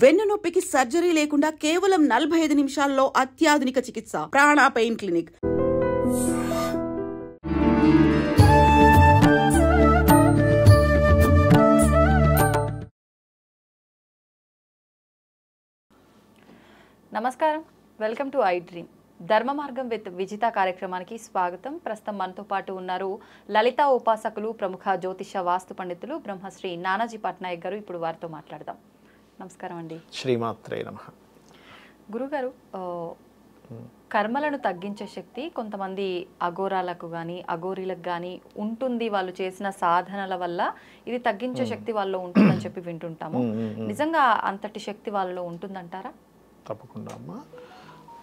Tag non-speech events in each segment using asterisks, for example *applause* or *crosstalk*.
వెన్నునొప్పికి surgery లేకుండా కేవలం నలభై ఐదు నిమిషాల్లో అత్యాధునిక చికిత్స ప్రాణ పెయిన్ క్లినిక్ నమస్కారం వెల్కమ్ టు ఐ డ్రీమ్ ధర్మ మార్గం విత్ విజిత కార్యక్రమానికి స్వాగతం ప్రస్తుతం మనతో పాటు ఉన్నారు లలిత ఉపాసకులు ప్రముఖ జ్యోతిష వాస్తు పండితులు బ్రహ్మశ్రీ నానాజీ పట్నాయక్ గారు ఇప్పుడు వారితో మాట్లాడదాం నమస్కారం అండి శ్రీమాత్రే నమ గురుగారు కర్మలను తగ్గించే శక్తి కొంతమంది అఘోరాలకు కానీ అఘోరీలకు కానీ ఉంటుంది వాళ్ళు చేసిన సాధనల వల్ల ఇది తగ్గించే శక్తి వాళ్ళలో ఉంటుందని చెప్పి వింటుంటాము నిజంగా అంతటి శక్తి వాళ్ళలో ఉంటుందంటారా తప్పకుండా అమ్మా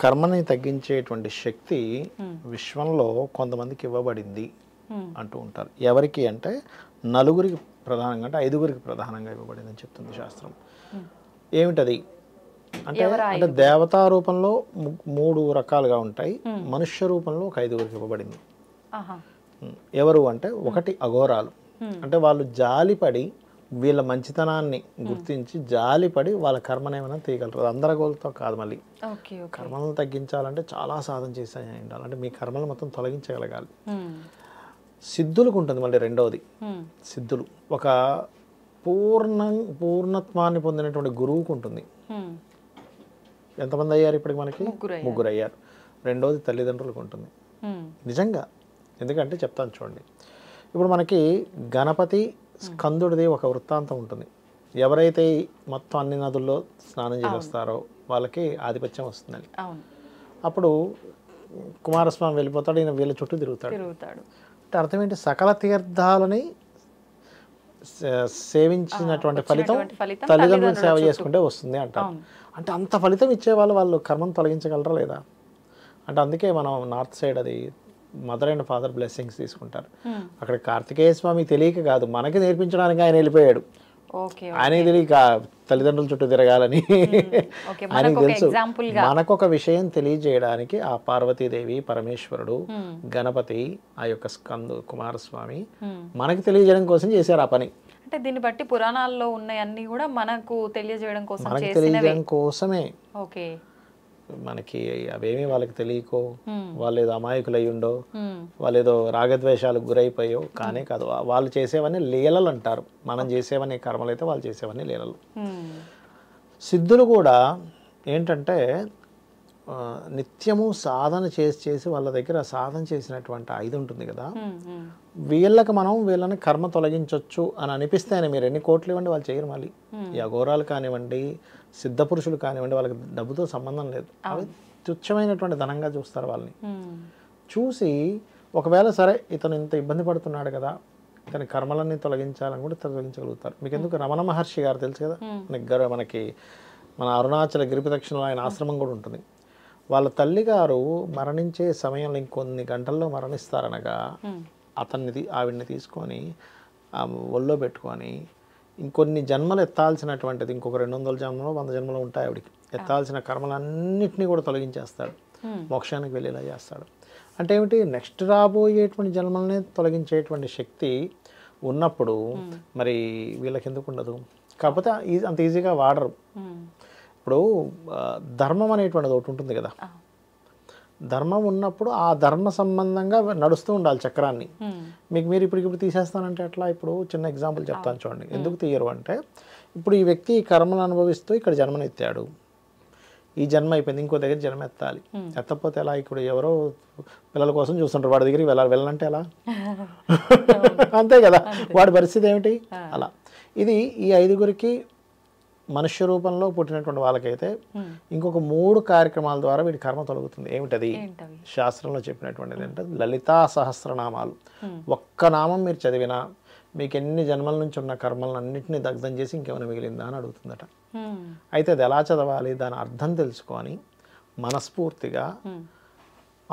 కర్మని తగ్గించేటువంటి శక్తి విశ్వంలో కొంతమందికి ఇవ్వబడింది అంటూ ఉంటారు ఎవరికి అంటే నలుగురికి ప్రధానంగా అంటే ఐదుగురికి ప్రధానంగా ఇవ్వబడిందని చెప్తుంది శాస్త్రం ఏమిటది అంటే అంటే దేవతా రూపంలో మూడు రకాలుగా ఉంటాయి మనుష్య రూపంలో ఒక ఐదుగురికి ఇవ్వబడింది ఎవరు అంటే ఒకటి అఘోరాలు అంటే వాళ్ళు జాలిపడి వీళ్ళ మంచితనాన్ని గుర్తించి జాలిపడి వాళ్ళ కర్మనేమైనా తీయగలరు అందరగోలతో కాదు మళ్ళీ కర్మలను తగ్గించాలంటే చాలా సాధన చేసే ఉండాలి అంటే మీ కర్మలు మొత్తం తొలగించగలగాలి సిద్ధులకు ఉంటుంది మళ్ళీ రెండవది సిద్ధులు ఒక పూర్ణ పూర్ణత్వాన్ని పొందినటువంటి గురువుకు ఉంటుంది ఎంతమంది అయ్యారు ఇప్పటికి మనకి ముగ్గురు అయ్యారు రెండవది తల్లిదండ్రులకు ఉంటుంది నిజంగా ఎందుకంటే చెప్తాను చూడండి ఇప్పుడు మనకి గణపతి స్కందుడిది ఒక వృత్తాంతం ఉంటుంది ఎవరైతే మొత్తం అన్ని నదుల్లో స్నానం చేస్తారో వాళ్ళకి ఆధిపత్యం వస్తుందని అప్పుడు కుమారస్వామి వెళ్ళిపోతాడు ఈయన వీళ్ళ చుట్టూ తిరుగుతాడు అంటే అర్థం ఏంటి సకల తీర్థాలని సేవించినటువంటి ఫలితం తల్లిదండ్రులు సేవ చేసుకుంటే వస్తుంది అంటారు అంటే అంత ఫలితం ఇచ్చేవాళ్ళు వాళ్ళు కర్మం తొలగించగలరా లేదా అంటే అందుకే మనం నార్త్ సైడ్ అది మదర్ అండ్ ఫాదర్ బ్లెస్సింగ్స్ తీసుకుంటారు అక్కడ కార్తికేయ స్వామి తెలియక కాదు మనకి నేర్పించడానికి ఆయన వెళ్ళిపోయాడు ఆయనకి తెలియక తల్లిదండ్రుల చుట్టూ తిరగాలని ఆయనకు తెలుసు మనకొక విషయం తెలియజేయడానికి ఆ పార్వతీదేవి పరమేశ్వరుడు గణపతి ఆ యొక్క స్కందు కుమారస్వామి మనకి తెలియజేయడం కోసం చేశారు ఆ పని అంటే దీన్ని బట్టి పురాణాల్లో ఉన్నాయన్నీ కూడా మనకు తెలియజేయడం కోసం తెలియజేయడం కోసమే ఓకే మనకి అవేమీ వాళ్ళకి తెలియకో వాళ్ళు ఏదో అమాయకులు అయ్యుండో వాళ్ళు ఏదో రాగద్వేషాలకు గురైపోయో కానే కాదు వాళ్ళు చేసేవన్నీ లీలలు అంటారు మనం చేసేవన్నీ కర్మలు అయితే వాళ్ళు చేసేవన్నీ లీలలు సిద్ధులు కూడా ఏంటంటే నిత్యము సాధన చేసి చేసి వాళ్ళ దగ్గర సాధన చేసినటువంటి ఐదు ఉంటుంది కదా వీళ్ళకి మనం వీళ్ళని కర్మ తొలగించవచ్చు అని అనిపిస్తేనే మీరు ఎన్ని కోట్లు ఇవ్వండి వాళ్ళు చేయరు మళ్ళీ ఈ అఘోరాలు కానివ్వండి సిద్ధ పురుషులు కానివ్వండి వాళ్ళకి డబ్బుతో సంబంధం లేదు అవి తుచ్చమైనటువంటి ధనంగా చూస్తారు వాళ్ళని చూసి ఒకవేళ సరే ఇతను ఇంత ఇబ్బంది పడుతున్నాడు కదా ఇతని కర్మలన్నీ తొలగించాలని కూడా తొలగించగలుగుతారు మీకు ఎందుకు రమణ మహర్షి గారు తెలుసు కదా మనకి మనకి మన అరుణాచల గిరి ఆయన ఆశ్రమం కూడా ఉంటుంది వాళ్ళ తల్లిగారు మరణించే సమయంలో ఇంకొన్ని గంటల్లో మరణిస్తారనగా అతన్ని ఆవిడ్ని తీసుకొని ఒళ్ళో పెట్టుకొని ఇంకొన్ని జన్మలు ఎత్తాల్సినటువంటిది ఇంకొక రెండు వందల జన్మలు వంద జన్మలు ఉంటాయి ఆవిడికి ఎత్తాల్సిన కర్మలన్నింటినీ కూడా తొలగించేస్తాడు మోక్షానికి వెళ్ళేలా చేస్తాడు అంటే ఏమిటి నెక్స్ట్ రాబోయేటువంటి జన్మలనే తొలగించేటువంటి శక్తి ఉన్నప్పుడు మరి వీళ్ళకి ఎందుకు ఉండదు కాకపోతే అంత ఈజీగా వాడరు ఇప్పుడు ధర్మం అనేటువంటిది ఒకటి ఉంటుంది కదా ధర్మం ఉన్నప్పుడు ఆ ధర్మ సంబంధంగా నడుస్తూ ఉండాలి చక్రాన్ని మీకు మీరు ఇప్పుడు ఇప్పుడు తీసేస్తానంటే అట్లా ఇప్పుడు చిన్న ఎగ్జాంపుల్ చెప్తాను చూడండి ఎందుకు తీయరు అంటే ఇప్పుడు ఈ వ్యక్తి ఈ కర్మను అనుభవిస్తూ ఇక్కడ జన్మనెత్తాడు ఈ జన్మ అయిపోయింది ఇంకో దగ్గర జన్మ ఎత్తాలి ఎత్తపోతే ఎలా ఇప్పుడు ఎవరో పిల్లల కోసం చూస్తుంటారు వాడి దగ్గరికి వెళ్ళాలి వెళ్ళాలంటే ఎలా *laughs* అంతే కదా వాడి పరిస్థితి ఏమిటి అలా ఇది ఈ ఐదుగురికి మనుష్య రూపంలో పుట్టినటువంటి వాళ్ళకైతే ఇంకొక మూడు కార్యక్రమాల ద్వారా వీటి కర్మ తొలగుతుంది ఏమిటది శాస్త్రంలో చెప్పినటువంటిది ఏంటంటే లలితా సహస్రనామాలు ఒక్క నామం మీరు చదివినా మీకు ఎన్ని జన్మల నుంచి ఉన్న కర్మలను అన్నింటినీ దగ్ధం చేసి ఇంకేమైనా మిగిలిందా అని అడుగుతుందట అయితే అది ఎలా చదవాలి దాని అర్థం తెలుసుకొని మనస్ఫూర్తిగా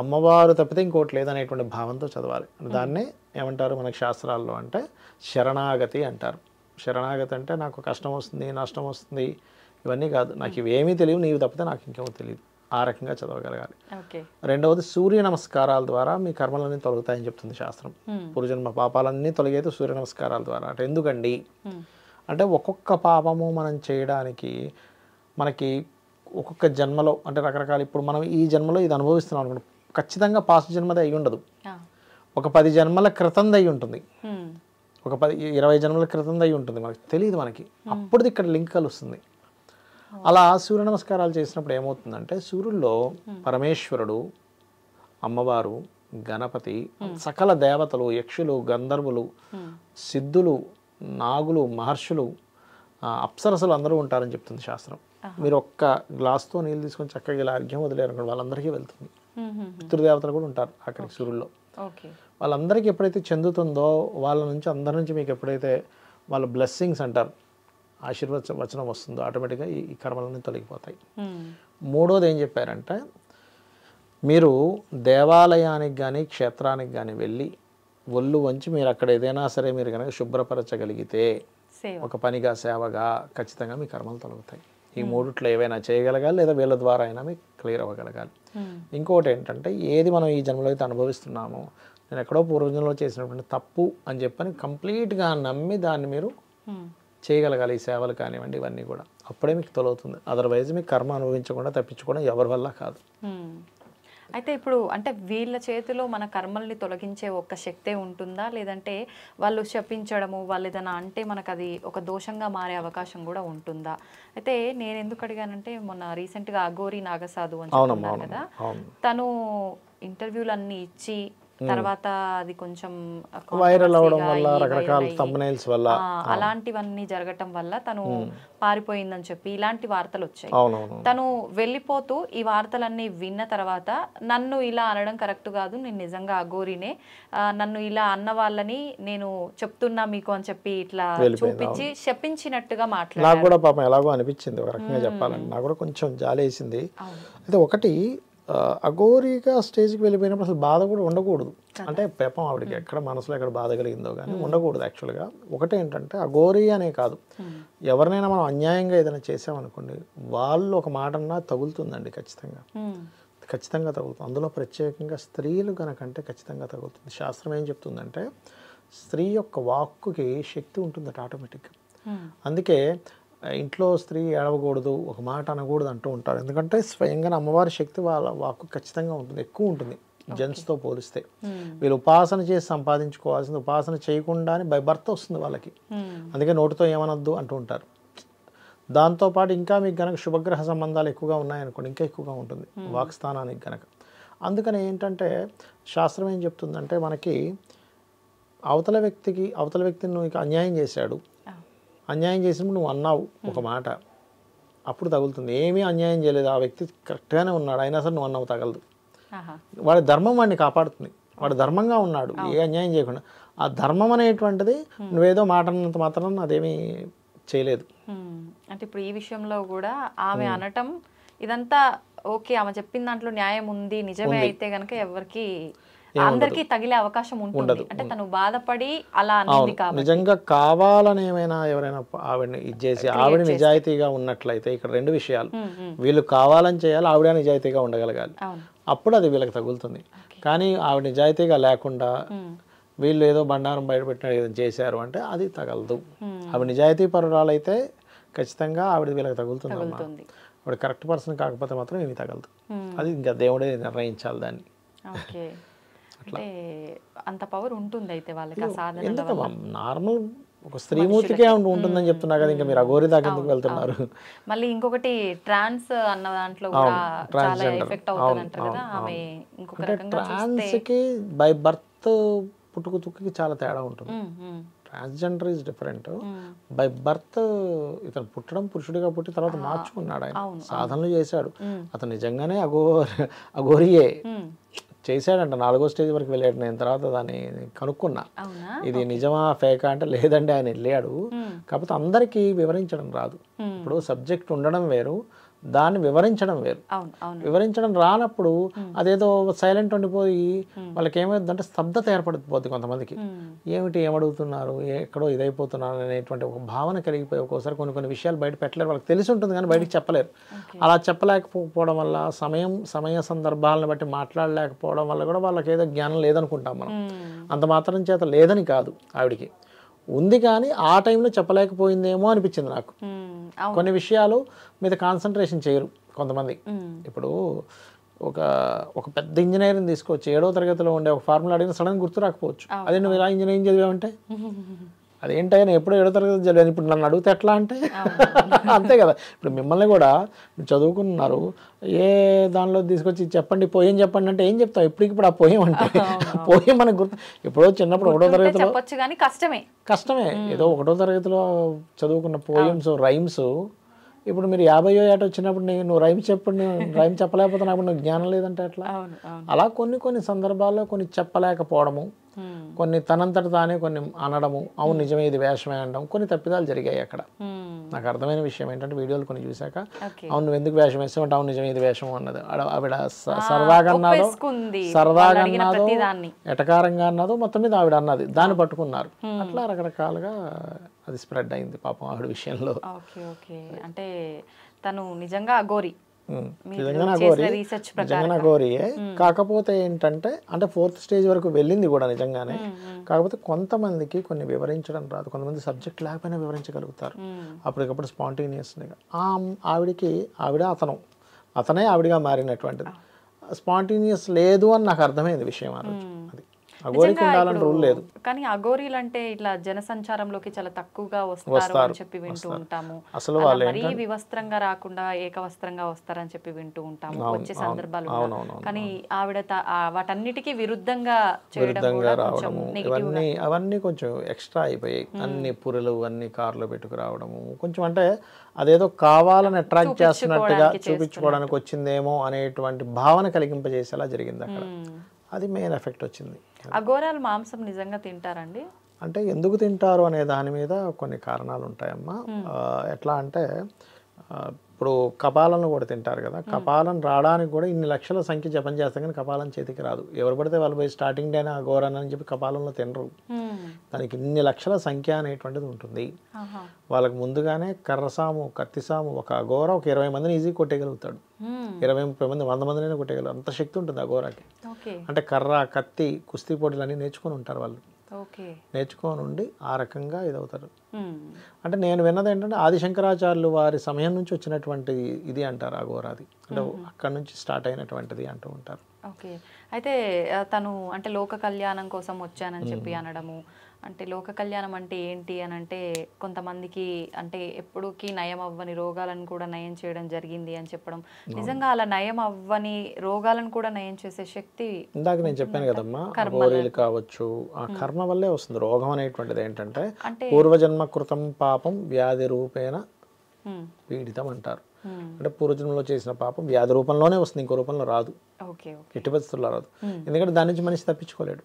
అమ్మవారు తప్పితే ఇంకోటి లేదనేటువంటి భావంతో చదవాలి దాన్నే ఏమంటారు మనకి శాస్త్రాల్లో అంటే శరణాగతి అంటారు శరణాగతి అంటే నాకు కష్టం వస్తుంది నష్టం వస్తుంది ఇవన్నీ కాదు నాకు ఇవేమీ తెలియవు నీవు తప్పితే నాకు ఇంకేమో తెలియదు ఆ రకంగా చదవగలగాలి రెండవది సూర్య నమస్కారాల ద్వారా మీ కర్మలన్నీ తొలగుతాయని చెప్తుంది శాస్త్రం పురుజన్మ పాపాలన్నీ తొలగేది సూర్య నమస్కారాల ద్వారా అంటే ఎందుకండి అంటే ఒక్కొక్క పాపము మనం చేయడానికి మనకి ఒక్కొక్క జన్మలో అంటే రకరకాల ఇప్పుడు మనం ఈ జన్మలో ఇది అనుభవిస్తున్నాం అనుకోండి ఖచ్చితంగా పాస్ జన్మది అయి ఉండదు ఒక పది జన్మల క్రితంది అయి ఉంటుంది ఒక పది ఇరవై జన్మల క్రితం అయి ఉంటుంది మనకి తెలియదు మనకి అప్పుడు ఇక్కడ లింక్ కలుస్తుంది అలా సూర్య నమస్కారాలు చేసినప్పుడు ఏమవుతుందంటే సూర్యుల్లో పరమేశ్వరుడు అమ్మవారు గణపతి సకల దేవతలు యక్షులు గంధర్వులు సిద్ధులు నాగులు మహర్షులు అప్సరసలు అందరూ ఉంటారని చెప్తుంది శాస్త్రం మీరు ఒక్క గ్లాస్తో నీళ్ళు తీసుకొని చక్కగా ఇలా అర్ఘ్యం వదిలేరు వాళ్ళందరికీ వెళ్తుంది పితృదేవతలు కూడా ఉంటారు అక్కడికి సూర్యుల్లో వాళ్ళందరికీ ఎప్పుడైతే చెందుతుందో వాళ్ళ నుంచి అందరి నుంచి మీకు ఎప్పుడైతే వాళ్ళ బ్లెస్సింగ్స్ అంటారు ఆశీర్వచ వచనం వస్తుందో ఆటోమేటిక్గా ఈ కర్మలన్నీ తొలగిపోతాయి hmm. మూడోది ఏం చెప్పారంటే మీరు దేవాలయానికి కానీ క్షేత్రానికి కానీ వెళ్ళి ఒళ్ళు వంచి మీరు అక్కడ ఏదైనా సరే మీరు కనుక శుభ్రపరచగలిగితే ఒక పనిగా సేవగా ఖచ్చితంగా మీ కర్మలు తొలగుతాయి ఈ మూడిట్లో ఏవైనా చేయగలగాలి లేదా వీళ్ళ ద్వారా అయినా మీకు క్లియర్ అవ్వగలగాలి hmm. ఇంకోటి ఏంటంటే ఏది మనం ఈ జన్మలో అయితే అనుభవిస్తున్నామో నేను ఎక్కడో పూర్వజన్మలో చేసినటువంటి తప్పు అని చెప్పని కంప్లీట్గా నమ్మి దాన్ని మీరు hmm. చేయగలగాలి ఈ సేవలు కానివ్వండి ఇవన్నీ కూడా అప్పుడే మీకు తొలవుతుంది అదర్వైజ్ మీకు కర్మ అనుభవించకుండా తప్పించుకోవడం ఎవరి వల్ల కాదు hmm. అయితే ఇప్పుడు అంటే వీళ్ళ చేతిలో మన కర్మల్ని తొలగించే ఒక శక్తే ఉంటుందా లేదంటే వాళ్ళు శపించడము వాళ్ళు ఏదైనా అంటే మనకు అది ఒక దోషంగా మారే అవకాశం కూడా ఉంటుందా అయితే నేను ఎందుకు అడిగానంటే మొన్న రీసెంట్గా అఘోరి నాగసాధు అని చెప్తున్నారు కదా తను ఇంటర్వ్యూలు అన్నీ ఇచ్చి తర్వాత అది కొంచెం వైరల్ అవడం వల్ల రకరకాల తమ్నైల్స్ వల్ల అలాంటివన్నీ జరగటం వల్ల తను పారిపోయిందని చెప్పి ఇలాంటి వార్తలు వచ్చాయి తను వెళ్ళిపోతూ ఈ వార్తలన్నీ విన్న తర్వాత నన్ను ఇలా అనడం కరెక్ట్ కాదు నేను నిజంగా అఘోరినే నన్ను ఇలా అన్న వాళ్ళని నేను చెప్తున్నా మీకు అని చెప్పి ఇట్లా చూపించి చెప్పించినట్టుగా మాట్లాడారు నాకు కూడా పాపం ఎలాగో అనిపించింది ఒక రకంగా చెప్పాలని నాకు కూడా కొంచెం జాలేసింది అయితే ఒకటి అఘోరీగా స్టేజ్కి వెళ్ళిపోయినప్పుడు అసలు బాధ కూడా ఉండకూడదు అంటే పెపం ఆవిడకి ఎక్కడ మనసులో ఎక్కడ బాధ కలిగిందో కానీ ఉండకూడదు యాక్చువల్గా ఒకటి ఏంటంటే అఘోరీ అనే కాదు ఎవరినైనా మనం అన్యాయంగా ఏదైనా చేసామనుకోండి వాళ్ళు ఒక మాట అన్నా తగులుతుందండి ఖచ్చితంగా ఖచ్చితంగా తగులుతుంది అందులో ప్రత్యేకంగా స్త్రీలు కనుకంటే ఖచ్చితంగా తగులుతుంది శాస్త్రం ఏం చెప్తుందంటే స్త్రీ యొక్క వాక్కుకి శక్తి ఉంటుందట ఆటోమేటిక్గా అందుకే ఇంట్లో స్త్రీ ఏడవకూడదు ఒక మాట అనకూడదు అంటూ ఉంటారు ఎందుకంటే స్వయంగా అమ్మవారి శక్తి వాళ్ళ వాకు ఖచ్చితంగా ఉంటుంది ఎక్కువ ఉంటుంది జెంట్స్తో పోలిస్తే hmm. వీళ్ళు ఉపాసన చేసి సంపాదించుకోవాల్సింది ఉపాసన చేయకుండానే బై భర్త వస్తుంది వాళ్ళకి hmm. అందుకే నోటితో ఏమనొద్దు అంటూ ఉంటారు దాంతోపాటు ఇంకా మీకు గనక శుభగ్రహ సంబంధాలు ఎక్కువగా ఉన్నాయనుకోండి ఇంకా ఎక్కువగా ఉంటుంది hmm. వాక్ స్థానానికి గనక అందుకని ఏంటంటే శాస్త్రం ఏం చెప్తుందంటే మనకి అవతల వ్యక్తికి అవతల వ్యక్తిని అన్యాయం చేశాడు అన్యాయం చేసినప్పుడు నువ్వు అన్నావు ఒక hmm. మాట అప్పుడు తగులుతుంది ఏమీ అన్యాయం చేయలేదు ఆ వ్యక్తి కరెక్ట్గానే ఉన్నాడు అయినా సరే నువ్వు అన్నావు తగలదు వాడి ధర్మం వాడిని కాపాడుతుంది వాడు ధర్మంగా ఉన్నాడు ఏ అన్యాయం చేయకుండా ఆ ధర్మం అనేటువంటిది hmm. నువ్వేదో మాట అన్నంత మాత్రం అదేమీ చేయలేదు hmm. అంటే ఇప్పుడు ఈ విషయంలో కూడా ఆమె అనటం ఇదంతా ఓకే ఆమె చెప్పిన దాంట్లో న్యాయం ఉంది నిజమే అయితే కనుక ఎవరికి అందరికీ తగిలే అవకాశం ఉంటుంది అంటే తను బాధపడి అలా అనేది నిజంగా కావాలని ఏమైనా ఎవరైనా ఆవిడని ఇచ్చేసి ఆవిడ నిజాయితీగా ఉన్నట్లయితే ఇక్కడ రెండు విషయాలు వీళ్ళు కావాలని చేయాలి ఆవిడ నిజాయితీగా ఉండగలగాలి అప్పుడు అది వీళ్ళకి తగులుతుంది కానీ ఆవిడ నిజాయితీగా లేకుండా వీళ్ళు ఏదో బండారం బయటపెట్టిన ఏదో చేశారు అంటే అది తగలదు ఆవిడ నిజాయితీ పరురాలైతే ఖచ్చితంగా ఆవిడ వీళ్ళకి తగులుతుంది ఆవిడ కరెక్ట్ పర్సన్ కాకపోతే మాత్రం ఇవి తగలదు అది ఇంకా దేవుడే నిర్ణయించాలి దాన్ని అంటే అంత పవర్ ఉంటుంది అయితే వాళ్ళకి నార్మల్ ఒక స్త్రీమూర్తికే ఉంటుందని చెప్తున్నా కదా ఇంకా మీరు అఘోరి దాకా ఎందుకు వెళ్తున్నారు మళ్ళీ ఇంకొకటి ట్రాన్స్ అన్న దాంట్లో చాలా ఎఫెక్ట్ కదా ఆమె ఇంకొక ట్రాన్స్ కి బై బర్త్ పుట్టుకుతుక్కి చాలా తేడా ఉంటుంది transgender is different by birth ఇతను పుట్టడం పురుషుడిగా పుట్టి తర్వాత మార్చుకున్నాడు ఆయన సాధనలు చేశాడు అతను నిజంగానే అఘోర్ అఘోరియే చేశాడంట నాలుగో స్టేజ్ వరకు వెళ్ళాడు నేను తర్వాత దాన్ని కనుక్కున్నా ఇది నిజమా ఫేకా అంటే లేదండి ఆయన వెళ్ళాడు కాకపోతే అందరికీ వివరించడం రాదు ఇప్పుడు సబ్జెక్ట్ ఉండడం వేరు దాన్ని వివరించడం వేరు వివరించడం రానప్పుడు అదేదో సైలెంట్ ఉండిపోయి వాళ్ళకి అంటే స్తబ్దత ఏర్పడిపోద్ది కొంతమందికి ఏమిటి ఏమడుగుతున్నారు ఎక్కడో ఇదైపోతున్నారు అనేటువంటి ఒక భావన కలిగిపోయి ఒక్కోసారి కొన్ని కొన్ని విషయాలు బయట పెట్టలేరు వాళ్ళకి తెలిసి ఉంటుంది కానీ బయటకు చెప్పలేరు అలా చెప్పలేకపోవడం వల్ల సమయం సమయ సందర్భాలను బట్టి మాట్లాడలేకపోవడం వల్ల కూడా వాళ్ళకి ఏదో జ్ఞానం లేదనుకుంటాం మనం అంత మాత్రం చేత లేదని కాదు ఆవిడికి ఉంది కానీ ఆ టైంలో చెప్పలేకపోయిందేమో అనిపించింది నాకు కొన్ని విషయాలు మీద కాన్సన్ట్రేషన్ చేయరు కొంతమంది ఇప్పుడు ఒక ఒక పెద్ద ఇంజనీరింగ్ తీసుకోవచ్చు ఏడో తరగతిలో ఉండే ఒక ఫార్ములా అడిగిన సడన్ గుర్తు రాకపోవచ్చు అదే నువ్వు ఇలా ఇంజనీరింగ్ చదివామంటే అదేంటయ్యా నేను ఎప్పుడో ఏడో తరగతి చదివాను ఇప్పుడు నన్ను అడిగితే ఎట్లా అంటే అంతే కదా ఇప్పుడు మిమ్మల్ని కూడా చదువుకున్నారు ఏ దానిలో తీసుకొచ్చి చెప్పండి పోయేం చెప్పండి అంటే ఏం చెప్తావు ఇప్పుడు ఆ పోయేం అంటే *laughs* పోయం మనకు గుర్తు ఎప్పుడో చిన్నప్పుడు ఒకటో తరగతిలో కష్టమే కష్టమే ఏదో ఒకటో తరగతిలో చదువుకున్న పోయమ్స్ రైమ్స్ ఇప్పుడు మీరు యాభయో ఏట వచ్చినప్పుడు నేను నువ్వు రైమ్ చెప్పు రైమ్ చెప్పలేకపోతున్నా అప్పుడు నువ్వు జ్ఞానం లేదంటే అట్లా అలా కొన్ని కొన్ని సందర్భాల్లో కొన్ని చెప్పలేకపోవడము కొన్ని తనంతట తానే కొన్ని అనడము అవును నిజమే ఇది వేషమే అనడం కొన్ని తప్పిదాలు జరిగాయి అక్కడ నాకు అర్థమైన విషయం ఏంటంటే వీడియోలు కొన్ని చూశాక అవును నువ్వు ఎందుకు వేషం వేసావు అవును నిజమే ఇది వేషం అన్నది ఆవిడ సరదాగా అన్నాదో సరదాగా అన్నదో ఎటకారంగా అన్నదో మొత్తం మీద ఆవిడ అన్నది దాన్ని పట్టుకున్నారు అట్లా రకరకాలుగా అది స్ప్రెడ్ అయింది పాపం ఆవిడ విషయంలో ఓకే ఓకే అంటే తను నిజంగా అఘోరి నిజంగా గోరియే కాకపోతే ఏంటంటే అంటే ఫోర్త్ స్టేజ్ వరకు వెళ్ళింది కూడా నిజంగానే కాకపోతే కొంతమందికి కొన్ని వివరించడం రాదు కొంతమంది సబ్జెక్ట్ లేకపోయినా వివరించగలుగుతారు అప్పటికప్పుడు స్పాంటేనియస్గా ఆవిడికి ఆవిడ అతను అతనే ఆవిడగా మారినటువంటిది స్పాంటేనియస్ లేదు అని నాకు అర్థమైంది విషయం ఆ రోజు కానీ అఘోరీలు అంటే ఇట్లా జనసంచారంలోకి చాలా తక్కువగా వస్తారు అని చెప్పి వింటూ ఉంటాము అసలు మరీ వివస్త్రంగా రాకుండా ఏకవస్త్రంగా వస్తారని చెప్పి వింటూ ఉంటాము వచ్చే సందర్భాలు కానీ ఆవిడ వాటన్నిటికీ విరుద్ధంగా విరుద్ధంగా రావడము ఇవన్నీ అవన్నీ కొంచెం ఎక్స్ట్రా అయిపోయాయి అన్ని పురులు అన్ని కార్లు పెట్టుకు రావడము కొంచెం అంటే అదేదో కావాలని అట్రాక్ట్ చేస్తున్నట్టుగా చూపించుకోవడానికి వచ్చిందేమో అనేటువంటి భావన కలిగింపజేసేలా జరిగింది అక్కడ అది మెయిన్ ఎఫెక్ట్ వచ్చింది అఘోరాలు మాంసం నిజంగా తింటారండి అంటే ఎందుకు తింటారు అనే దాని మీద కొన్ని కారణాలు ఉంటాయమ్మా ఎట్లా అంటే ఇప్పుడు కపాలను కూడా తింటారు కదా కపాలను రావడానికి కూడా ఇన్ని లక్షల సంఖ్య జపం చేస్తాం కానీ కపాలం చేతికి రాదు ఎవరు పడితే వాళ్ళు పోయి స్టార్టింగ్ డేనా ఘోరాన్ని అని చెప్పి కపాలంలో తినరు దానికి ఇన్ని లక్షల సంఖ్య అనేటువంటిది ఉంటుంది వాళ్ళకి ముందుగానే కర్రసాము కత్తిసాము ఒక అఘోర ఒక ఇరవై మందిని ఈజీ కొట్టేయగలుగుతాడు ఇరవై ముప్పై మంది వంద మందినైనా కొట్టేయగలరు అంత శక్తి ఉంటుంది ఆ ఘోరాకి అంటే కర్ర కత్తి కుస్తీ పోటీలు అన్ని నేర్చుకుని ఉంటారు వాళ్ళు నేర్చుకొని ఉండి ఆ రకంగా ఇదవుతారు అంటే నేను విన్నది ఏంటంటే శంకరాచార్యులు వారి సమయం నుంచి వచ్చినటువంటి ఇది అంటారు అఘోరాది అంటే అక్కడి నుంచి స్టార్ట్ అయినటువంటిది అంటూ ఉంటారు ఓకే అయితే తను అంటే లోక కళ్యాణం కోసం వచ్చానని చెప్పి అనడము అంటే లోక కళ్యాణం అంటే ఏంటి అని అంటే కొంతమందికి అంటే ఎప్పుడుకి నయం అవ్వని రోగాలను కూడా నయం చేయడం జరిగింది అని చెప్పడం నిజంగా అలా నయం అవ్వని రోగాలను కూడా నయం చేసే శక్తి ఇందాక నేను చెప్పాను కదమ్మా కర్మలు కావచ్చు ఆ కర్మ వల్లే వస్తుంది రోగం అనేటువంటిది ఏంటంటే పూర్వజన్మ కృతం పాపం వ్యాధి రూపేణ పీడితం అంటారు అంటే పూర్వజన్మలో చేసిన పాపం వ్యాధి రూపంలోనే వస్తుంది ఇంకో రూపంలో రాదు ఎట్టి పరిస్థితుల్లో రాదు ఎందుకంటే దాని నుంచి మనిషి తప్పించుకోలేడు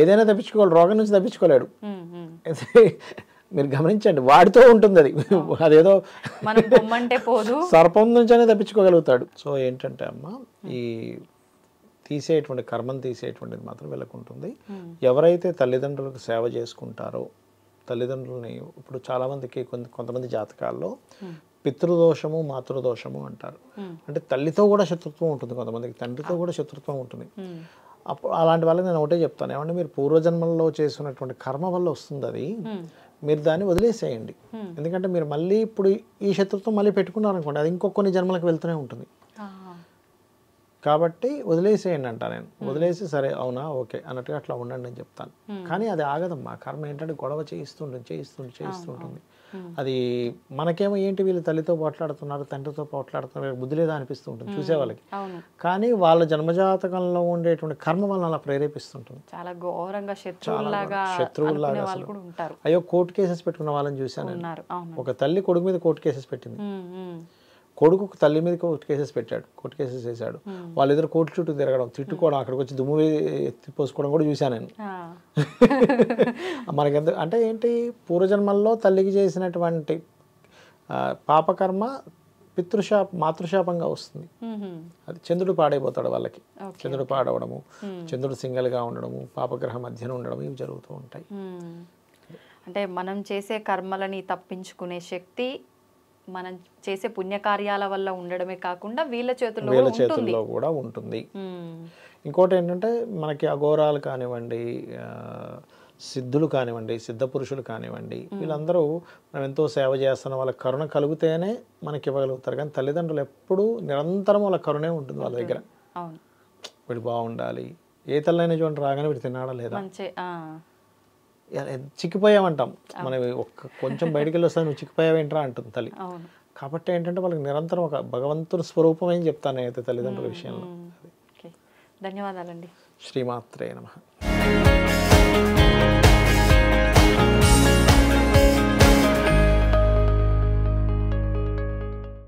ఏదైనా తప్పించుకోవాలి రోగం నుంచి తప్పించుకోలేడు *laughs* మీరు గమనించండి వాడితో ఉంటుంది అది అదేదో *laughs* సర్పం నుంచి తప్పించుకోగలుగుతాడు సో ఏంటంటే అమ్మ ఈ తీసేటువంటి కర్మం తీసేటువంటిది మాత్రం వెళ్ళకుంటుంది ఎవరైతే తల్లిదండ్రులకు సేవ చేసుకుంటారో తల్లిదండ్రులని ఇప్పుడు చాలామందికి కొంత కొంతమంది జాతకాల్లో పితృదోషము మాతృదోషము అంటారు అంటే తల్లితో కూడా శత్రుత్వం ఉంటుంది కొంతమందికి తండ్రితో కూడా శత్రుత్వం ఉంటుంది అప్పుడు అలాంటి వల్ల నేను ఒకటే చెప్తాను ఏమంటే మీరు పూర్వజన్మల్లో చేసినటువంటి కర్మ వల్ల వస్తుంది అది మీరు దాన్ని వదిలేసేయండి ఎందుకంటే మీరు మళ్ళీ ఇప్పుడు ఈ శత్రుత్వం మళ్ళీ పెట్టుకున్నారనుకోండి అది ఇంకొక కొన్ని జన్మలకు వెళ్తూనే ఉంటుంది కాబట్టి వదిలేసేయండి అంట నేను వదిలేసి సరే అవునా ఓకే అన్నట్టుగా అట్లా ఉండండి అని చెప్తాను కానీ అది ఆగదమ్మా కర్మ ఏంటంటే గొడవ చేయిస్తుంటుంది చేయిస్తుంటుంది చేయిస్తుంటుంది Hmm. అది మనకేమో ఏంటి వీళ్ళు తల్లితో పోట్లాడుతున్నారు తండ్రితో పోట్లాడుతున్నారు బుద్ధి లేదా అనిపిస్తూ ఉంటుంది hmm. చూసే వాళ్ళకి కానీ వాళ్ళ జన్మజాతకంలో ఉండేటువంటి కర్మ వలన అలా ప్రేరేపిస్తుంటుంది చాలా ఘోరంగా శత్రువులాగా శత్రువులాగా అసలు అయ్యో కోర్టు కేసెస్ పెట్టుకున్న వాళ్ళని చూశాను ఒక తల్లి కొడుకు మీద కోర్టు కేసెస్ పెట్టింది hmm, కొడుకు తల్లి మీద కోర్టు కేసెస్ పెట్టాడు కోర్టు కేసెస్ వేశాడు వాళ్ళిద్దరు కోర్టు చుట్టూ తిరగడం తిట్టుకోవడం అక్కడికి వచ్చి దుమ్ము పోసుకోవడం కూడా చూశాను నేను *laughs* మనకెంత అంటే ఏంటి పూర్వజన్మల్లో తల్లికి చేసినటువంటి పాపకర్మ పితృశాప మాతృశాపంగా వస్తుంది అది చంద్రుడు పాడైపోతాడు వాళ్ళకి చంద్రుడు పాడవడము చంద్రుడు సింగల్గా ఉండడము పాపగ్రహ మధ్యన ఉండడం ఇవి జరుగుతూ ఉంటాయి అంటే మనం చేసే కర్మలని తప్పించుకునే శక్తి మనం చేసే పుణ్యకార్యాల వల్ల ఉండడమే కాకుండా వీళ్ళ చేతుల్లో వీళ్ళ చేతుల్లో కూడా ఉంటుంది ఇంకోటి ఏంటంటే మనకి అఘోరాలు కానివ్వండి సిద్ధులు కానివ్వండి సిద్ధ పురుషులు కానివ్వండి వీళ్ళందరూ మనం ఎంతో సేవ చేస్తున్న వాళ్ళ కరుణ కలిగితేనే మనకి ఇవ్వగలుగుతారు కానీ తల్లిదండ్రులు ఎప్పుడూ నిరంతరం వాళ్ళ కరుణే ఉంటుంది వాళ్ళ దగ్గర వీడు బాగుండాలి ఏ తల్లైన చూడండి రాగానే వీడు తిన్నాడా లేదా చిక్కిపోయామంటాం మనం ఒక్క కొంచెం బయటికి వెళ్ళొస్తా నువ్వు చిక్కిపోయావేంట్రా అంటుంది తల్లి కాబట్టి ఏంటంటే వాళ్ళకి నిరంతరం ఒక భగవంతుని స్వరూపం అని చెప్తాను అయితే తల్లిదండ్రుల విషయంలో ధన్యవాదాలండి శ్రీమాత్రే నమ